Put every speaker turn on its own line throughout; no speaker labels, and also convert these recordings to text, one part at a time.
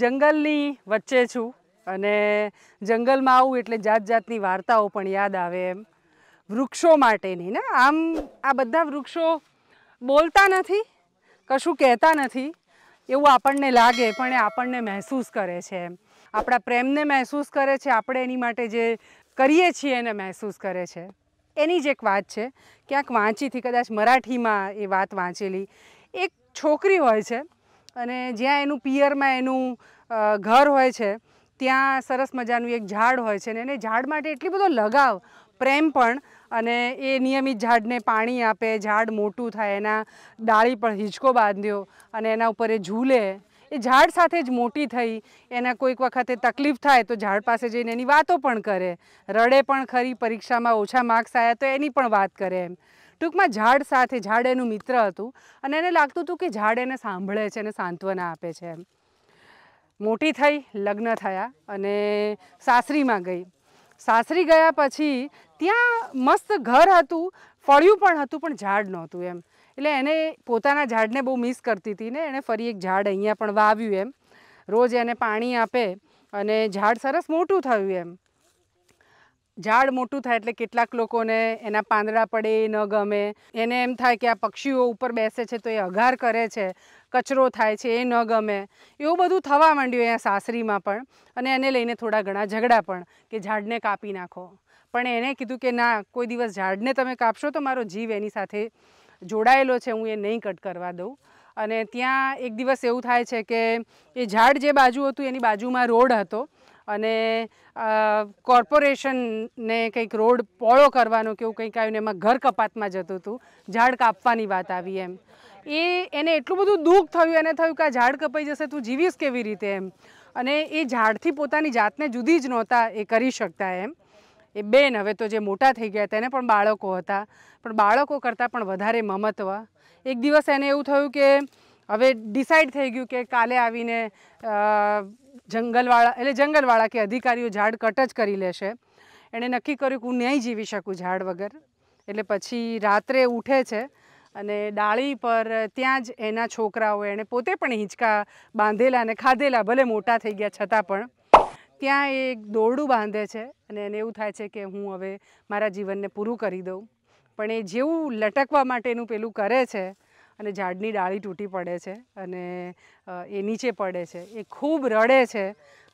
જંગલની વચ્ચે છું અને જંગલમાં આવું એટલે જાત જાતની વાર્તાઓ પણ યાદ આવે એમ વૃક્ષો માટેની ને આમ આ બધા વૃક્ષો બોલતા નથી કશું કહેતા નથી એવું આપણને લાગે પણ એ આપણને મહેસૂસ કરે છે એમ આપણા પ્રેમને મહેસૂસ કરે છે આપણે એની માટે જે કરીએ છીએ એને મહેસૂસ કરે છે એની જ એક વાત છે ક્યાંક વાંચીથી કદાચ મરાઠીમાં એ વાત વાંચેલી એક છોકરી હોય છે અને જ્યાં એનું પિયરમાં એનું ઘર હોય છે ત્યાં સરસ મજાનું એક ઝાડ હોય છે ને એને ઝાડ માટે એટલી બધો લગાવ પ્રેમ પણ અને એ નિયમિત ઝાડને પાણી આપે ઝાડ મોટું થાય એના ડાળી પણ હિંચકો બાંધ્યો અને એના ઉપર એ ઝૂલે એ ઝાડ સાથે જ મોટી થઈ એના કોઈક વખતે તકલીફ થાય તો ઝાડ પાસે જઈને એની વાતો પણ કરે રડે પણ ખરી પરીક્ષામાં ઓછા માર્ક્સ આવ્યા તો એની પણ વાત કરે એમ ટૂંકમાં ઝાડ સાથે ઝાડ એનું મિત્ર હતું અને એને લાગતું હતું કે ઝાડ એને સાંભળે છે અને સાંત્વના આપે છે એમ મોટી થઈ લગ્ન થયા અને સાસરીમાં ગઈ સાસરી ગયા પછી ત્યાં મસ્ત ઘર હતું ફળ્યું પણ હતું પણ ઝાડ નહોતું એમ એટલે એને પોતાના ઝાડને બહુ મિસ કરતી હતી ને એણે ફરી એક ઝાડ અહીંયા પણ વાવ્યું એમ રોજ એને પાણી આપે અને ઝાડ સરસ મોટું થયું એમ ઝાડ મોટું થાય એટલે કેટલાક લોકોને એના પાંદડા પડે એ ન ગમે એને એમ થાય કે આ પક્ષીઓ ઉપર બેસે છે તો એ અઘાર કરે છે કચરો થાય છે એ ન ગમે એવું બધું થવા માંડ્યું અહીંયા સાસરીમાં પણ અને એને લઈને થોડા ઘણા ઝઘડા પણ કે ઝાડને કાપી નાખો પણ એણે કીધું કે ના કોઈ દિવસ ઝાડને તમે કાપશો તો મારો જીવ એની સાથે જોડાયેલો છે હું એ નહીં કટ કરવા દઉં અને ત્યાં એક દિવસ એવું થાય છે કે એ ઝાડ જે બાજુ હતું એની બાજુમાં રોડ હતો અને કોર્પોરેશનને કંઈક રોડ પોળો કરવાનો કે એવું કંઈક આવ્યું ને એમાં ઘર કપાતમાં જતું હતું ઝાડ કાપવાની વાત આવી એમ એ એને એટલું બધું દુઃખ થયું એને થયું કે આ ઝાડ કપાઈ જશે તું જીવીશ કેવી રીતે એમ અને એ ઝાડથી પોતાની જાતને જુદી જ નહોતા એ કરી શકતા એમ એ બેન હવે તો જે મોટા થઈ ગયા તેને પણ બાળકો હતા પણ બાળકો કરતાં પણ વધારે મમત્વ એક દિવસ એને એવું થયું કે હવે ડિસાઇડ થઈ ગયું કે કાલે આવીને જંગલવાળા એટલે જંગલવાળા કે અધિકારીઓ ઝાડ કટ જ કરી લેશે એણે નક્કી કર્યું કે હું ન્યાય જીવી શકું ઝાડ વગર એટલે પછી રાત્રે ઉઠે છે અને ડાળી પર ત્યાં જ એના છોકરાઓ એણે પોતે પણ હિંચકા બાંધેલા અને ખાધેલા ભલે મોટા થઈ ગયા છતાં પણ ત્યાં એ એક દોરડું બાંધે છે અને એને એવું થાય છે કે હું હવે મારા જીવનને પૂરું કરી દઉં પણ એ જેવું લટકવા માટેનું પેલું કરે છે અને ઝાડની ડાળી તૂટી પડે છે અને એ નીચે પડે છે એ ખૂબ રડે છે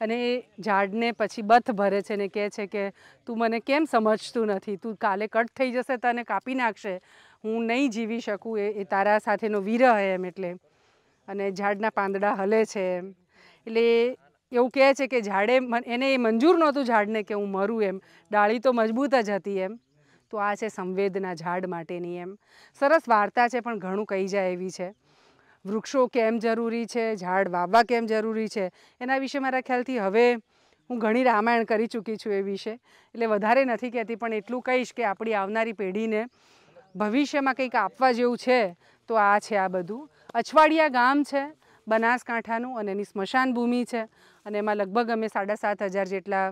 અને એ ઝાડને પછી બથ ભરે છે ને કહે છે કે તું મને કેમ સમજતું નથી તું કાલે કટ થઈ જશે તને કાપી નાખશે હું નહીં જીવી શકું એ એ તારા સાથેનો વિરહ એમ એટલે અને ઝાડના પાંદડા હલે છે એમ એટલે એવું કહે છે કે ઝાડે એને એ મંજૂર નહોતું ઝાડને કે હું મરું એમ ડાળી તો મજબૂત જ હતી એમ તો આ છે સંવેદના ઝાડ માટેની એમ સરસ વાર્તા છે પણ ઘણું કહી જાય એવી છે વૃક્ષો કેમ જરૂરી છે ઝાડ વાવવા કેમ જરૂરી છે એના વિશે મારા ખ્યાલથી હવે હું ઘણી રામાયણ કરી ચૂકી છું એ વિશે એટલે વધારે નથી કહેતી પણ એટલું કહીશ કે આપણી આવનારી પેઢીને ભવિષ્યમાં કંઈક આપવા જેવું છે તો આ છે આ બધું અછવાડિયા ગામ છે બનાસકાંઠાનું અને એની સ્મશાન ભૂમિ છે અને એમાં લગભગ અમે સાડા સાત હજાર જેટલા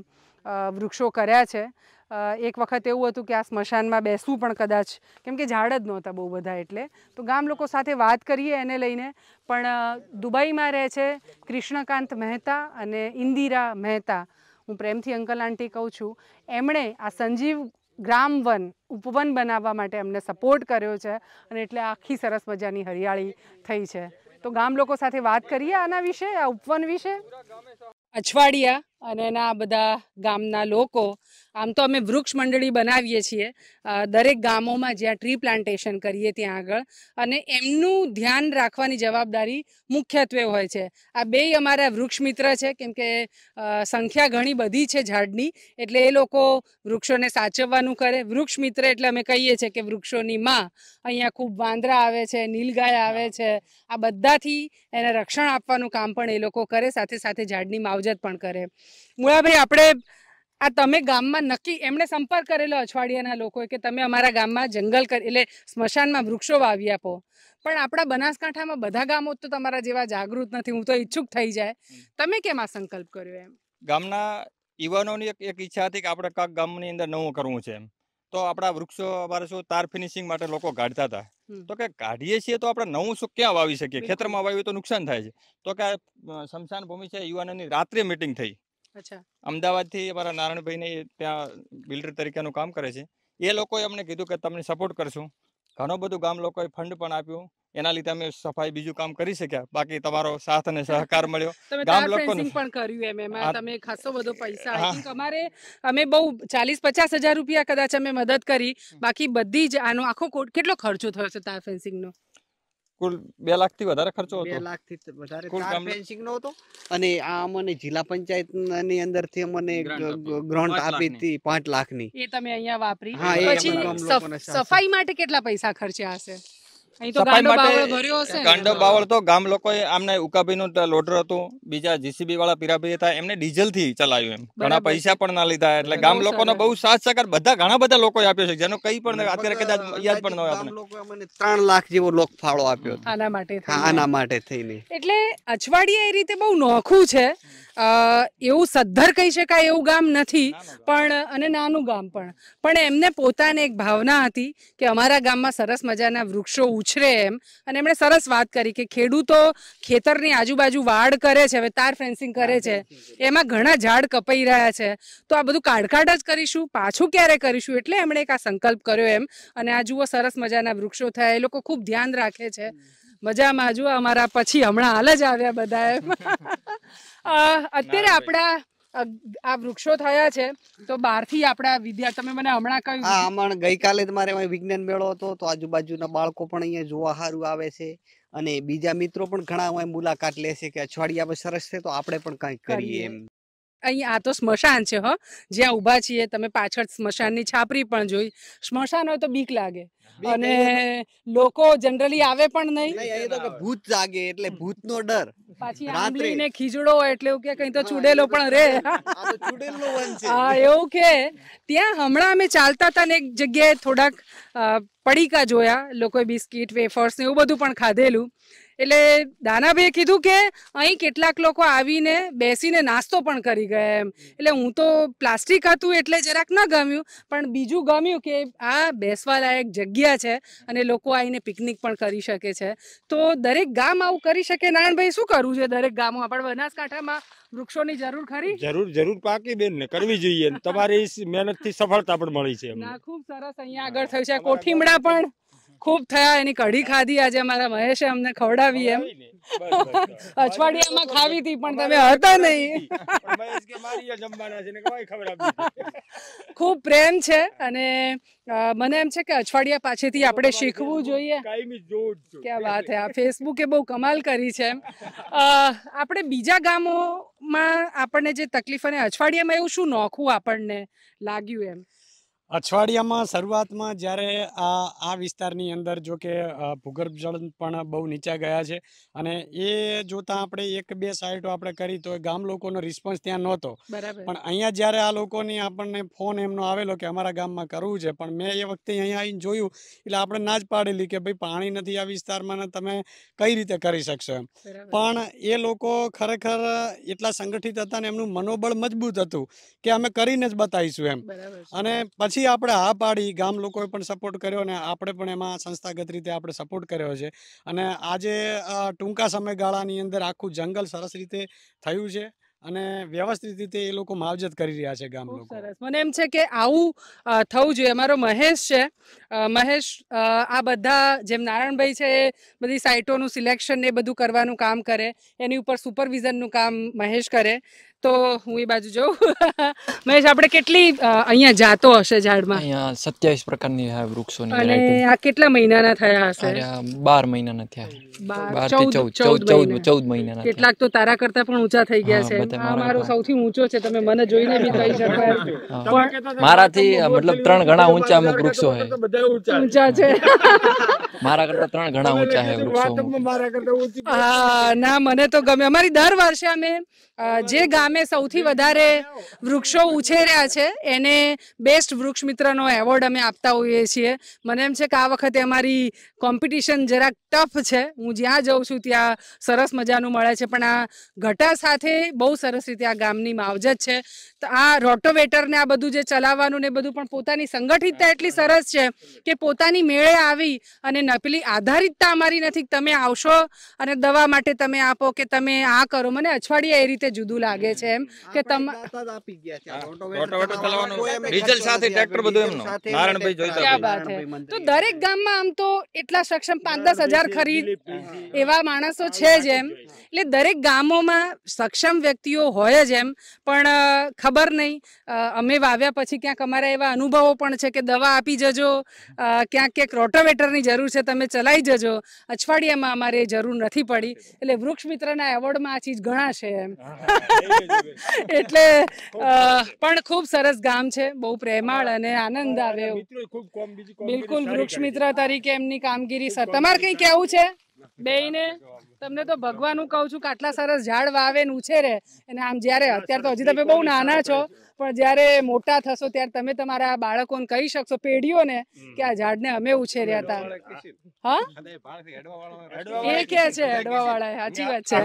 વૃક્ષો કર્યા છે એક વખત એવું હતું કે આ સ્મશાનમાં બેસવું પણ કદાચ કેમ કે ઝાડ જ નહોતા બહુ બધા એટલે તો ગામ લોકો સાથે વાત કરીએ એને લઈને પણ દુબઈમાં રહે છે કૃષ્ણકાંત મહેતા અને ઇન્દિરા મહેતા હું પ્રેમથી અંકલ આંટી કહું છું એમણે આ સંજીવ ગ્રામ વન ઉપવન બનાવવા માટે એમને સપોર્ટ કર્યો છે અને એટલે આખી સરસ મજાની હરિયાળી થઈ છે તો ગામ લોકો સાથે વાત કરીએ આના વિશે આ ઉપવન વિશે અછવાડિયા અને એના બધા ગામના લોકો આમ તો અમે વૃક્ષ મંડળી બનાવીએ છીએ દરેક ગામોમાં જ્યાં ટ્રી પ્લાન્ટેશન કરીએ ત્યાં આગળ અને એમનું ધ્યાન રાખવાની જવાબદારી મુખ્યત્વે હોય છે આ બેય અમારા વૃક્ષ મિત્ર છે કેમ કે સંખ્યા ઘણી બધી છે ઝાડની એટલે એ લોકો વૃક્ષોને સાચવવાનું કરે વૃક્ષ મિત્ર એટલે અમે કહીએ છીએ કે વૃક્ષોની માં અહીંયા ખૂબ વાંદરા આવે છે નીલગાય આવે છે આ બધાથી એને રક્ષણ આપવાનું કામ પણ એ લોકો કરે સાથે સાથે ઝાડની માવજત મદદ પણ કરે મુળાભાઈ આપણે આ તમે ગામમાં નક્કી એમણે સંપર્ક કરેલો અઠવાડિયાના લોકોએ કે તમે અમારા ગામમાં જંગલ કરી એટલે સ્મશાનમાં વૃક્ષો વાવી આપો પણ આપણા બનાસકાંઠામાં બધા ગામો તો તમારા જેવા જાગૃત નથી હું તો ઈચ્છુક થઈ જાય તમે કેમ આ સંકલ્પ કર્યો એમ
ગામના યુવાનોની એક એક ઈચ્છા હતી કે આપણે કાંક ગામની અંદર નવું કરવું છે એમ તો આપણા વૃક્ષો અમારે શું તાર ફિનિશિંગ માટે લોકો કાઢતા હતા તો કે કાઢીએ છીએ તો આપણે નવું શું ક્યાં વાવી શકીએ ખેતરમાં વાવીએ તો નુકસાન થાય છે તો કે સમશાન ભૂમિ છે યુવાનોની રાત્રે મિટિંગ થઈ અમદાવાદથી અમારા નારાયણભાઈને ત્યાં બિલ્ડર તરીકેનું કામ કરે છે એ લોકોએ અમને કીધું કે તમને સપોર્ટ કરશું ઘણું બધું ગામ લોકોએ ફંડ પણ આપ્યું એના લીધે અમે સફાઈ બીજું કામ કરી શક્યા બાકી તમારો સાથ અને સહકાર મળ્યો ગામ લોકોને
પણ કર્યું એમ એમાં તમે ખાસો બધો પૈસા અમારે અમે બહુ ચાલીસ પચાસ હજાર રૂપિયા કદાચ અમે મદદ કરી બાકી બધી જ આનો આખો કેટલો ખર્ચો થયો છે તાર ફેન્સિંગનો
કુલ બે લાખ થી વધારે ખર્ચો હતો બે લાખ થી વધારે તાર ફેન્સિંગ નો હતો અને આ અમને જિલ્લા પંચાયત ની અંદર થી અમને ગ્રાન્ટ આપી હતી પાંચ લાખ ની
એ તમે અહીંયા વાપરી પછી સફાઈ માટે કેટલા પૈસા ખર્ચ્યા હશે સફાઈ ગાંડો
બાવળ તો ગામ લોકોએ આમને ઉકાભીનું લોટર હતું બીજા જીસીબી વાળા પીરાભી હતા એમને ડીઝલ થી ચલાવ્યું એમ ઘણા પૈસા પણ ના લીધા એટલે ગામ લોકોનો બહુ સાથ સહકાર બધા ઘણા બધા લોકો આપ્યો છે જેનો કઈ પણ અત્યારે કદાચ યાદ પણ ન હોય આપણે ત્રણ લાખ જેવો લોક ફાળો આપ્યો આના માટે આના માટે થઈને
એટલે અજવાડિયા એ રીતે બહુ નોખું છે એવું સદ્ધર કહી શકાય એવું ગામ નથી પણ અને નાનું ગામ પણ પણ એમને પોતાને એક ભાવના હતી કે અમારા ગામમાં સરસ મજાના વૃક્ષો પૂછરે એમ અને એમણે સરસ વાત કરી કે ખેડૂતો ખેતરની આજુબાજુ વાડ કરે છે હવે તાર ફેન્સિંગ કરે છે એમાં ઘણા ઝાડ કપાઈ રહ્યા છે તો આ બધું કાઢકાઢ જ કરીશું પાછું ક્યારે કરીશું એટલે એમણે એક આ સંકલ્પ કર્યો એમ અને આ જુઓ સરસ મજાના વૃક્ષો થયા એ લોકો ખૂબ ધ્યાન રાખે છે મજામાં જુઓ અમારા પછી હમણાં હાલ જ આવ્યા બધા એમ અત્યારે આપણા આ વૃક્ષો થયા છે તો બહારથી આપણા વિદ્યાર્થી તમે મને હમણાં કહ્યું હા હમણાં ગઈકાલે જ મારે વિજ્ઞાન મેળો હતો તો આજુબાજુના બાળકો પણ અહીંયા જોવા સારું આવે છે અને બીજા મિત્રો પણ ઘણા અહીં મુલાકાત લે છે કે અછવાડિયા સરસ છે તો આપણે પણ કંઈક કરીએ એમ અહીં આ તો સ્મશાન છે હ જ્યાં ઊભા છીએ તમે પાછળ સ્મશાનની છાપરી પણ જોઈ સ્મશાન હોય તો બીક લાગે અને લોકો જનરલી આવે પણ નહીં ભૂત જાગે એટલે ભૂતનો ડર પાછી આંબલી ને ખીજડો એટલે કે કઈ તો ચૂડેલો પણ રે હા એવું કે ત્યાં હમણાં અમે ચાલતા હતા ને એક જગ્યાએ થોડાક પડીકા જોયા લોકોએ બિસ્કિટ વેફર્સ ને એવું બધું પણ ખાધેલું એટલે દાનાભાઈએ કીધું કે અહીં કેટલાક લોકો આવીને બેસીને નાસ્તો પણ કરી ગયા એમ એટલે હું તો પ્લાસ્ટિક હતું એટલે જરાક ન ગમ્યું પણ બીજું ગમ્યું કે આ બેસવાલાયક જગ્યા જગ્યા છે અને લોકો આવીને પિકનિક પણ કરી શકે છે તો દરેક ગામ આવું કરી શકે નારાયણભાઈ શું કરવું છે દરેક ગામો આપણે બનાસકાંઠામાં વૃક્ષોની જરૂર ખરી જરૂર
જરૂર પાકી બેન ને કરવી જોઈએ તમારી મહેનતથી સફળતા પણ મળી છે ના
ખૂબ સરસ અહીંયા આગળ થયું છે કોઠીમડા પણ ખૂબ થયા એની કઢી ખાધી આજે અમારા મહેશે અમને ખવડાવી એમ
અઠવાડિયામાં ખાવી હતી પણ તમે હતા નહીં
ખૂબ પ્રેમ છે અને મને એમ છે કે અઠવાડિયા પાછેથી આપણે શીખવું જોઈએ
કે વાત હે આ
ફેસબુકે બહુ કમાલ કરી છે એમ આપણે બીજા ગામોમાં આપણને જે તકલીફ અને અઠવાડિયામાં એવું શું નોખવું આપણને લાગ્યું એમ
અછવાડિયામાં શરૂઆતમાં જ્યારે આ આ વિસ્તારની અંદર જો કે ભૂગર્ભ જળ પણ બહુ નીચા ગયા છે અને એ જોતા આપણે એક બે સાઇટો આપણે કરી તો ગામ લોકોનો રિ スポンス ત્યાં ન હોતો પણ અહીંયા જ્યારે આ લોકોની આપણે ફોન એમનો આવેલો કે અમારા ગામમાં કરવું છે પણ મેં એ વખતે અહીં આવીને જોયું એટલે આપણે ના જ પાડેલી કે ભઈ પાણી નથી આ વિસ્તારમાં ને તમે કઈ રીતે કરી શકશો પણ એ લોકો ખરેખર એટલા સંગઠિત હતા ને એમનું મનોબળ મજબૂત હતું કે અમે કરીને જ બતાઈશું એમ બરાબર અને પછી આપણે હા પાડી ગામ લોકોએ પણ સપોર્ટ કર્યો અને આપણે પણ એમાં સંસ્થાગત રીતે આપણે સપોર્ટ કર્યો છે અને આજે ટૂંકા સમયગાળાની અંદર આખું જંગલ સરસ રીતે થયું છે અને વ્યવસ્થિત રીતે એ લોકો માવજત કરી રહ્યા છે ગામ લોકો સરસ
મને એમ છે કે આવું થવું જોઈએ અમારો મહેશ છે મહેશ આ બધા જેમ નારાયણભાઈ છે એ બધી સાઇટોનું સિલેક્શન ને બધું કરવાનું કામ કરે એની ઉપર સુપરવિઝનનું કામ મહેશ કરે તો હું એ બાજુ જઉં મહેશ આપણે કેટલી અહીંયા જાતો હશે ઝાડમાં અહીંયા સત્યાવીસ
પ્રકારની વૃક્ષોની અને
આ કેટલા મહિનાના થયા હશે
બાર મહિનાના થયા બાર ચૌદ ચૌદ ચૌદ મહિનાના
કેટલાક તો તારા કરતા પણ ઊંચા થઈ ગયા છે મારો સૌથી ઊંચો છે તમે મને જોઈને બી કહી
શકો મારાથી મતલબ ત્રણ ગણા ઊંચા અમુક વૃક્ષો છે
ઊંચા છે
મારા કરતા ત્રણ ગણા ઊંચા છે વૃક્ષો મારા કરતા ઊંચા
ના મને તો ગમે અમારી દર વર્ષે અમે જે ગામ ગામે સૌથી વધારે વૃક્ષો ઉછેર્યા છે એને બેસ્ટ વૃક્ષ મિત્રનો એવોર્ડ અમે આપતા હોઈએ છીએ મને એમ છે કે આ વખતે અમારી કોમ્પિટિશન જરાક ટફ છે હું જ્યાં જઉં છું ત્યાં સરસ મજાનું મળે છે પણ આ ઘટા સાથે બહુ સરસ રીતે આ ગામની માવજત છે તો આ રોટોવેટરને આ બધું જે ચલાવવાનું ને બધું પણ પોતાની સંગઠિતતા એટલી સરસ છે કે પોતાની મેળે આવી અને નકલી આધારિતતા અમારી નથી તમે આવશો અને દવા માટે તમે આપો કે તમે આ કરો મને અછવાડિયા એ રીતે જુદું લાગે છે છે એમ કે તો દરેક ગામમાં આમ તો એટલા સક્ષમ 5-10000 ખરીદ એવા માણસો છે જ એમ એટલે દરેક ગામોમાં સક્ષમ વ્યક્તિઓ હોય જ એમ પણ ખબર નહીં અમે વાવ્યા પછી ક્યાંક અમારા એવા અનુભવો પણ છે કે દવા આપી જજો ક્યાંક ક્યાંક રોટોવેટરની જરૂર છે તમે ચલાવી જજો અછવાડિયામાં અમારે જરૂર નથી પડી એટલે વૃક્ષ મિત્રના એવોર્ડમાં આ ચીજ છે એમ એટલે પણ ખૂબ સરસ ગામ છે બહુ પ્રેમાળ અને આનંદ આવે એવું બિલકુલ વૃક્ષ મિત્ર તરીકે એમની કામગીરી સર તમારે કઈ કેવું છે બે ને તમને તો ભગવાન હું કહું છું કે આટલા સરસ ઝાડ વાવે ને ઉછેરે અને આમ જ્યારે અત્યારે તો હજી તમે બહુ નાના છો પણ જ્યારે મોટા થશો ત્યારે તમે તમારા બાળકોને કહી શકશો પેઢીઓને કે આ ઝાડને અમે ઉછેર્યા હતા હા
એ કે છે હેડવા વાળા સાચી વાત છે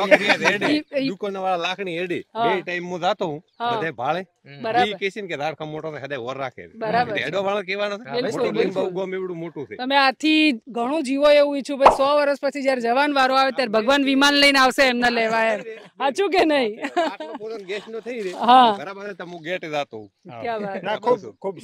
લાકડી એડી બે ટાઈમ હું જાતો હું બધે ભાળે બરાબર કેસી કે ધાર ખમ મોટો હદે ઓર રાખે બરાબર હેડવા વાળો કેવાનો મોટો બહુ ગોમ એવડું મોટું છે
તમે આથી ઘણું જીવો એવું ઈચ્છું ભાઈ સો વર્ષ પછી જયારે જવાન વારો આવે ત્યારે ભગવાન વિમાન લઈને આવશે એમને લેવા એમ સાચું કે નહીં
હા ખૂબ ખૂબ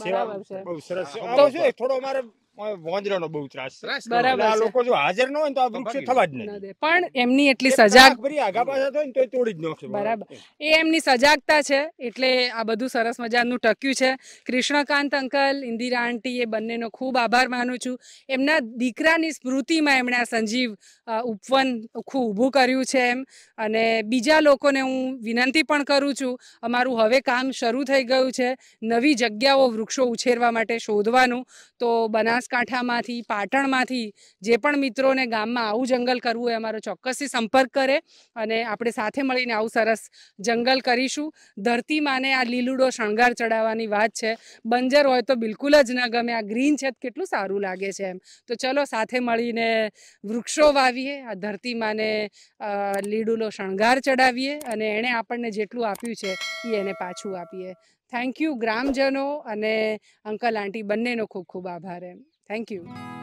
સરસ થોડો અમારે વાંદરાનો બહુ ત્રાસ બરાબર આ લોકો જો હાજર ન હોય તો આ વૃક્ષ થવા જ નહીં
પણ એમની એટલી સજાગ ભરી આગા
પાછા થાય ને તો તોડી જ નાખશે બરાબર
એ એમની સજાગતા છે એટલે આ બધું સરસ મજાનું ટક્યું છે કૃષ્ણકાંત અંકલ ઇન્દિરા આંટી એ બંનેનો ખૂબ આભાર માનું છું એમના દીકરાની સ્મૃતિમાં એમણે આ સંજીવ ઉપવન આખું ઊભું કર્યું છે એમ અને બીજા લોકોને હું વિનંતી પણ કરું છું અમારું હવે કામ શરૂ થઈ ગયું છે નવી જગ્યાઓ વૃક્ષો ઉછેરવા માટે શોધવાનું તો બનાસ બનાસકાંઠામાંથી પાટણમાંથી જે પણ મિત્રોને ગામમાં આવું જંગલ કરવું હોય અમારો ચોક્કસથી સંપર્ક કરે અને આપણે સાથે મળીને આવું સરસ જંગલ કરીશું ધરતી માને આ લીલુડો શણગાર ચડાવવાની વાત છે બંજર હોય તો બિલકુલ જ ન ગમે આ ગ્રીન છે કેટલું સારું લાગે છે એમ તો ચલો સાથે મળીને વૃક્ષો વાવીએ આ ધરતી માને લીડુલો શણગાર ચડાવીએ અને એણે આપણને જેટલું આપ્યું છે એ એને પાછું આપીએ થેન્ક યુ ગ્રામજનો અને અંકલ આંટી બંનેનો ખૂબ ખૂબ આભાર એમ Thank you.